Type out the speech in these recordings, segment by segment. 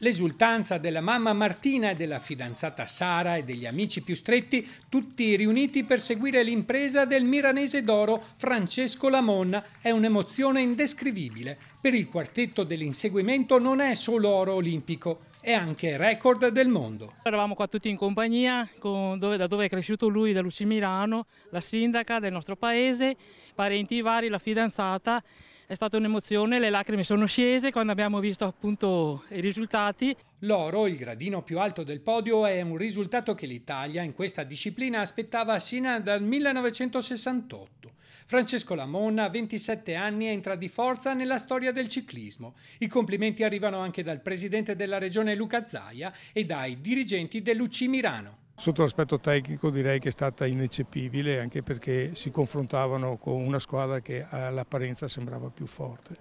L'esultanza della mamma Martina e della fidanzata Sara e degli amici più stretti, tutti riuniti per seguire l'impresa del milanese d'oro Francesco Lamonna, è un'emozione indescrivibile. Per il quartetto dell'inseguimento non è solo oro olimpico, è anche record del mondo. Eravamo qua tutti in compagnia, dove, da dove è cresciuto lui, da Luci Milano, la sindaca del nostro paese, parenti vari, la fidanzata è stata un'emozione, le lacrime sono scese quando abbiamo visto appunto i risultati. L'oro, il gradino più alto del podio, è un risultato che l'Italia in questa disciplina aspettava sino dal 1968. Francesco Lamonna, a 27 anni, entra di forza nella storia del ciclismo. I complimenti arrivano anche dal presidente della regione Luca Zaia e dai dirigenti dell'UC Mirano. Sotto l'aspetto tecnico direi che è stata ineccepibile anche perché si confrontavano con una squadra che eh, all'apparenza sembrava più forte.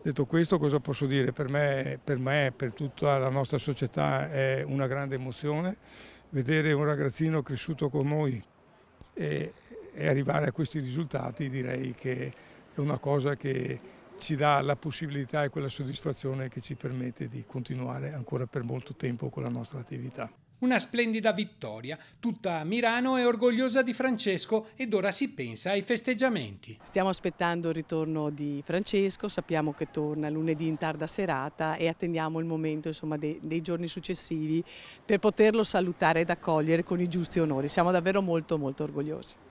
Detto questo cosa posso dire? Per me, per per tutta la nostra società è una grande emozione vedere un ragazzino cresciuto con noi e, e arrivare a questi risultati direi che è una cosa che ci dà la possibilità e quella soddisfazione che ci permette di continuare ancora per molto tempo con la nostra attività. Una splendida vittoria, tutta Milano è orgogliosa di Francesco ed ora si pensa ai festeggiamenti. Stiamo aspettando il ritorno di Francesco, sappiamo che torna lunedì in tarda serata e attendiamo il momento insomma, dei, dei giorni successivi per poterlo salutare ed accogliere con i giusti onori. Siamo davvero molto molto orgogliosi.